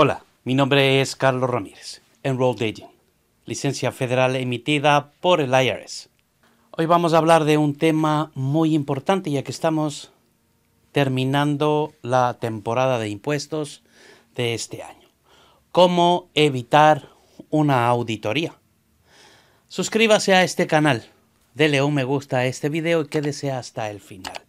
Hola, mi nombre es Carlos Ramírez, Enrolled Agent, licencia federal emitida por el IRS. Hoy vamos a hablar de un tema muy importante ya que estamos terminando la temporada de impuestos de este año. ¿Cómo evitar una auditoría? Suscríbase a este canal, dele un me gusta a este video y quédese hasta el final.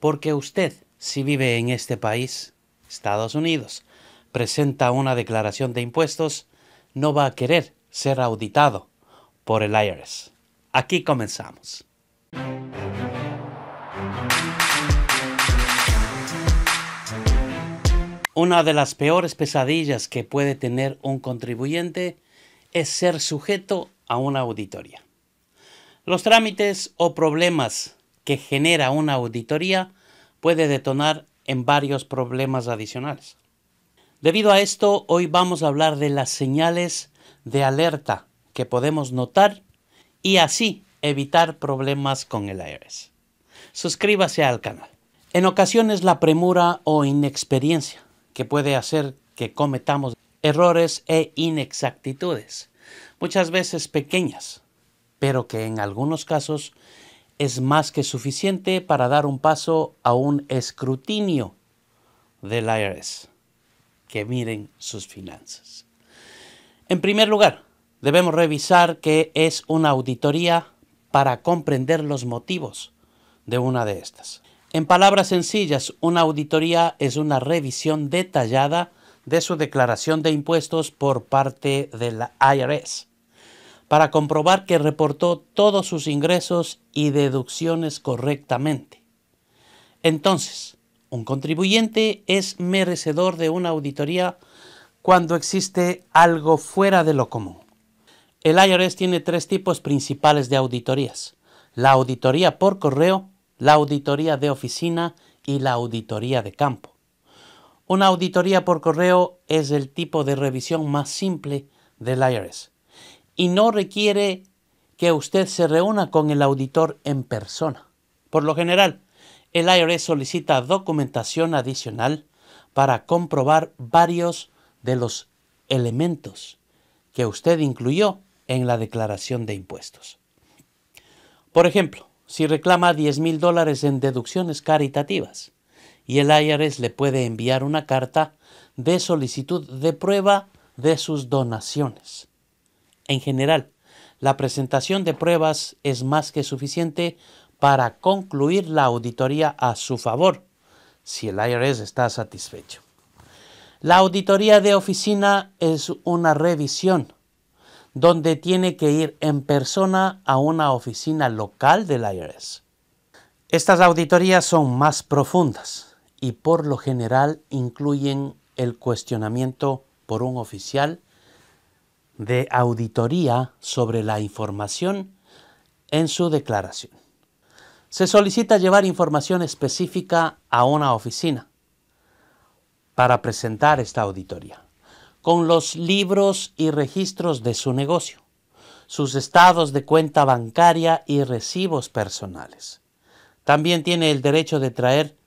Porque usted, si vive en este país, Estados Unidos, presenta una declaración de impuestos, no va a querer ser auditado por el IRS. Aquí comenzamos. Una de las peores pesadillas que puede tener un contribuyente es ser sujeto a una auditoría. Los trámites o problemas que genera una auditoría puede detonar en varios problemas adicionales. Debido a esto, hoy vamos a hablar de las señales de alerta que podemos notar y así evitar problemas con el ARS. Suscríbase al canal. En ocasiones la premura o inexperiencia que puede hacer que cometamos errores e inexactitudes, muchas veces pequeñas, pero que en algunos casos es más que suficiente para dar un paso a un escrutinio del IRS que miren sus finanzas. En primer lugar, debemos revisar qué es una auditoría para comprender los motivos de una de estas. En palabras sencillas, una auditoría es una revisión detallada de su declaración de impuestos por parte de la IRS para comprobar que reportó todos sus ingresos y deducciones correctamente. Entonces, un contribuyente es merecedor de una auditoría cuando existe algo fuera de lo común. El IRS tiene tres tipos principales de auditorías. La auditoría por correo, la auditoría de oficina y la auditoría de campo. Una auditoría por correo es el tipo de revisión más simple del IRS y no requiere que usted se reúna con el auditor en persona. Por lo general, el IRS solicita documentación adicional para comprobar varios de los elementos que usted incluyó en la declaración de impuestos. Por ejemplo, si reclama 10 mil dólares en deducciones caritativas y el IRS le puede enviar una carta de solicitud de prueba de sus donaciones. En general, la presentación de pruebas es más que suficiente para concluir la auditoría a su favor, si el IRS está satisfecho. La auditoría de oficina es una revisión donde tiene que ir en persona a una oficina local del IRS. Estas auditorías son más profundas y por lo general incluyen el cuestionamiento por un oficial de auditoría sobre la información en su declaración se solicita llevar información específica a una oficina para presentar esta auditoría, con los libros y registros de su negocio, sus estados de cuenta bancaria y recibos personales. También tiene el derecho de traer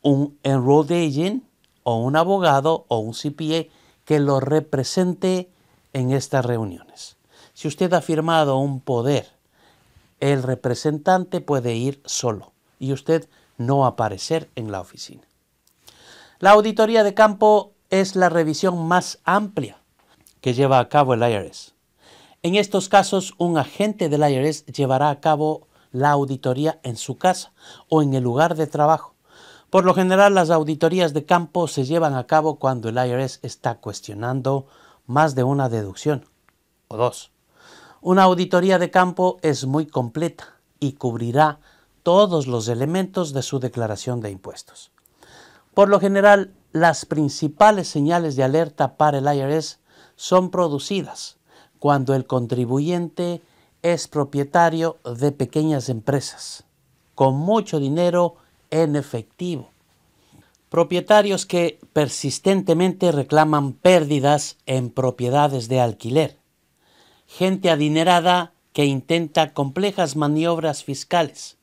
un enrolled agent o un abogado o un CPA que lo represente en estas reuniones. Si usted ha firmado un poder el representante puede ir solo y usted no aparecer en la oficina. La auditoría de campo es la revisión más amplia que lleva a cabo el IRS. En estos casos, un agente del IRS llevará a cabo la auditoría en su casa o en el lugar de trabajo. Por lo general, las auditorías de campo se llevan a cabo cuando el IRS está cuestionando más de una deducción o dos. Una auditoría de campo es muy completa y cubrirá todos los elementos de su declaración de impuestos. Por lo general, las principales señales de alerta para el IRS son producidas cuando el contribuyente es propietario de pequeñas empresas, con mucho dinero en efectivo. Propietarios que persistentemente reclaman pérdidas en propiedades de alquiler gente adinerada que intenta complejas maniobras fiscales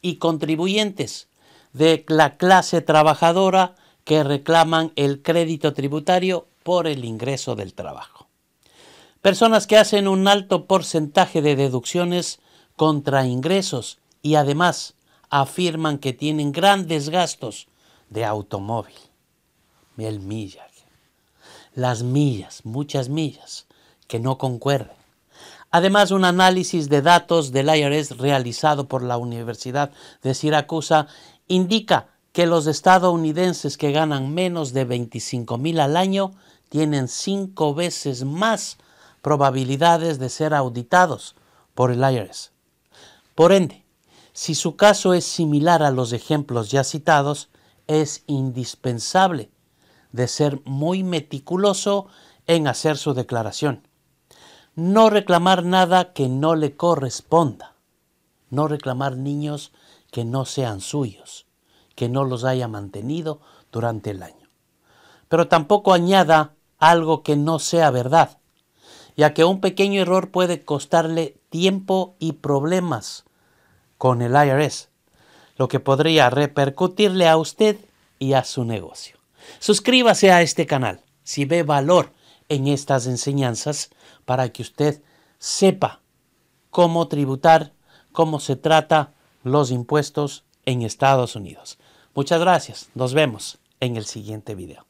y contribuyentes de la clase trabajadora que reclaman el crédito tributario por el ingreso del trabajo. Personas que hacen un alto porcentaje de deducciones contra ingresos y además afirman que tienen grandes gastos de automóvil. El Las millas, muchas millas que no concuerde. Además, un análisis de datos del IRS realizado por la Universidad de Siracusa indica que los estadounidenses que ganan menos de $25,000 mil al año tienen cinco veces más probabilidades de ser auditados por el IRS. Por ende, si su caso es similar a los ejemplos ya citados, es indispensable de ser muy meticuloso en hacer su declaración no reclamar nada que no le corresponda, no reclamar niños que no sean suyos, que no los haya mantenido durante el año. Pero tampoco añada algo que no sea verdad, ya que un pequeño error puede costarle tiempo y problemas con el IRS, lo que podría repercutirle a usted y a su negocio. Suscríbase a este canal si ve valor en estas enseñanzas para que usted sepa cómo tributar, cómo se trata los impuestos en Estados Unidos. Muchas gracias, nos vemos en el siguiente video.